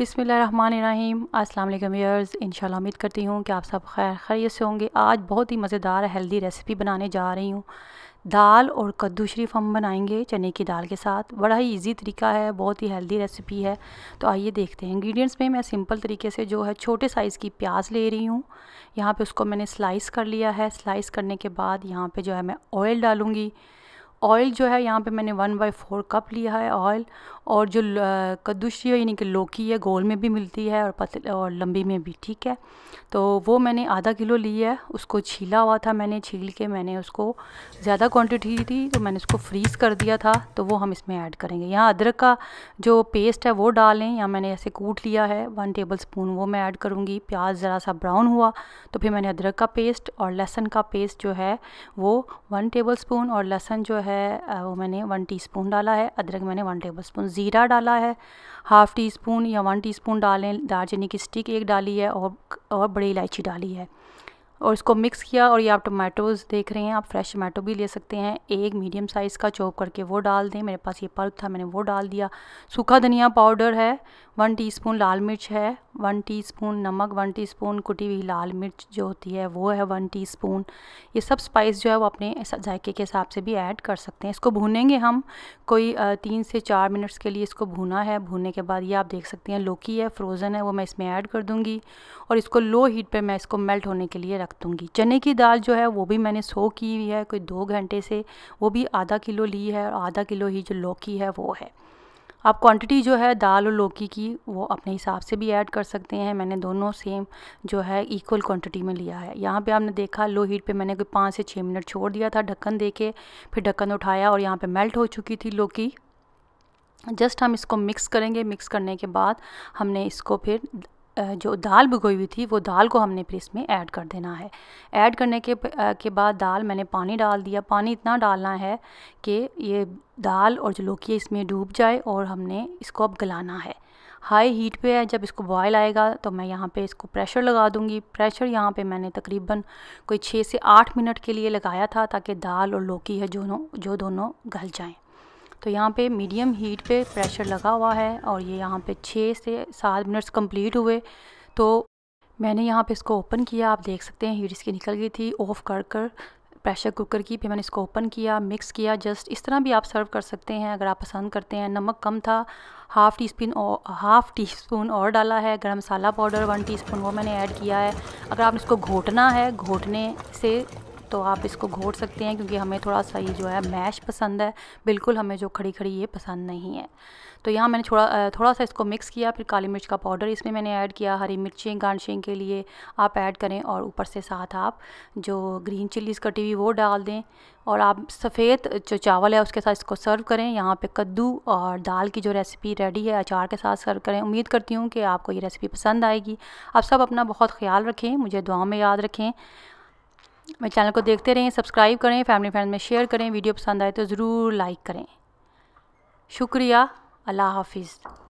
बिसमीम अल्लाम ईयर्स इंशाल्लाह उम्मीद करती हूँ कि आप सब खैर खैरियत से होंगे आज बहुत ही मज़ेदार हेल्दी रेसिपी बनाने जा रही हूँ दाल और कद्दू शरीफ हम बनाएंगे चने की दाल के साथ बड़ा ही इजी तरीका है बहुत ही हेल्दी रेसिपी है तो आइए देखते हैं इंग्रेडिएंट्स में मैं सिंपल तरीके से जो है छोटे साइज़ की प्याज ले रही हूँ यहाँ पे उसको मैंने स्लाइस कर लिया है स्लाइस करने के बाद यहाँ पे जो है मैं ऑयल डालूँगी ऑयल जो है यहाँ पे मैंने वन बाई फोर कप लिया है ऑयल और जो कद्दूशी यानी कि लौकी है गोल में भी मिलती है और पतल और लंबी में भी ठीक है तो वो मैंने आधा किलो ली है उसको छीला हुआ था मैंने छील के मैंने उसको ज़्यादा क्वांटिटी थी तो मैंने उसको फ्रीज़ कर दिया था तो वो हम इसमें ऐड करेंगे यहाँ अदरक का जो पेस्ट है वो डालें या मैंने ऐसे कूट लिया है वन टेबल स्पून वो मैं ऐड करूँगी प्याज ज़रा सा ब्राउन हुआ तो फिर मैंने अदरक का पेस्ट और लहसुन का पेस्ट जो है वो वन टेबल स्पून और लहसुन जो है वो मैंने वन टी डाला है अदरक मैंने वन टेबल स्पून ज़ीरा डाला है हाफ़ टी स्पून या वन टी स्पून डालें दालचीनी की स्टिक एक डाली है और और बड़ी इलायची डाली है और इसको मिक्स किया और ये आप टोमेटोज़ देख रहे हैं आप फ्रेश टमाटो भी ले सकते हैं एक मीडियम साइज़ का चॉप करके वो डाल दें मेरे पास ये पल्प था मैंने वो डाल दिया सूखा धनिया पाउडर है वन टीस्पून लाल मिर्च है वन टीस्पून नमक वन टीस्पून कुटी हुई लाल मिर्च जो होती है वो है वन टीस्पून ये सब स्पाइस जो है वो अपने जायके के हिसाब से भी ऐड कर सकते हैं इसको भूनेंगे हम कोई तीन से चार मिनट्स के लिए इसको भूना है भूनने के बाद ये आप देख सकते हैं लोकी है फ्रोज़न है वो मैं इसमें ऐड कर दूँगी और इसको लो हीट पर मैं इसको मेल्ट होने के लिए रख दूँगी चने की दाल जो है वो भी मैंने सो की हुई है कोई दो घंटे से वो भी आधा किलो ली है और आधा किलो ही जो लौकी है वो है आप क्वांटिटी जो है दाल और लौकी की वो अपने हिसाब से भी ऐड कर सकते हैं मैंने दोनों सेम जो है इक्वल क्वांटिटी में लिया है यहाँ पे आपने देखा लो हीट पे मैंने कोई पाँच से छः मिनट छोड़ दिया था ढक्कन दे के फिर ढक्कन उठाया और यहाँ पे मेल्ट हो चुकी थी लौकी जस्ट हम इसको मिक्स करेंगे मिक्स करने के बाद हमने इसको फिर जो दाल भिगोई हुई थी वो दाल को हमने फिर इसमें ऐड कर देना है ऐड करने के के बाद दाल मैंने पानी डाल दिया पानी इतना डालना है कि ये दाल और जो लौकी इसमें डूब जाए और हमने इसको अब गलाना है हाई हीट पे है जब इसको बॉयल आएगा तो मैं यहाँ पे इसको प्रेशर लगा दूँगी प्रेशर यहाँ पे मैंने तकरीबन कोई छः से आठ मिनट के लिए लगाया था ताकि दाल और लौकी है जो जो दोनों गल जाएँ तो यहाँ पे मीडियम हीट पे प्रेशर लगा हुआ है और ये यहाँ पे छः से सात मिनट्स कंप्लीट हुए तो मैंने यहाँ पे इसको ओपन किया आप देख सकते हैं हीट इसकी निकल गई थी ऑफ़ कर कर प्रेशर कुकर की फिर मैंने इसको ओपन किया मिक्स किया जस्ट इस तरह भी आप सर्व कर सकते हैं अगर आप पसंद करते हैं नमक कम था हाफ़ टी स्पून और हाफ़ टी स्पून और डाला है गरम मसाला पाउडर वन टीस्पून वो मैंने ऐड किया है अगर आप इसको घोटना है घोटने से तो आप इसको घोट सकते हैं क्योंकि हमें थोड़ा सा ये जो है मैश पसंद है बिल्कुल हमें जो खड़ी खड़ी ये पसंद नहीं है तो यहाँ मैंने थोड़ा थोड़ा सा इसको मिक्स किया फिर काली मिर्च का पाउडर इसमें मैंने ऐड किया हरी मिर्चें गार्निशिंग के लिए आप ऐड करें और ऊपर से साथ आप जो ग्रीन चिल्लीज़ कटी हुई वो डाल दें और आप सफ़ेद जो चावल है उसके साथ इसको सर्व करें यहाँ पे कद्दू और दाल की जो रेसिपी रेडी है अचार के साथ सर्व करें उम्मीद करती हूँ कि आपको ये रेसिपी पसंद आएगी आप सब अपना बहुत ख्याल रखें मुझे दुआ में याद रखें मेरे चैनल को देखते रहें सब्सक्राइब करें फैमिली फ्रेंड में शेयर करें वीडियो पसंद आए तो ज़रूर लाइक करें शुक्रिया अल्लाह हाफिज़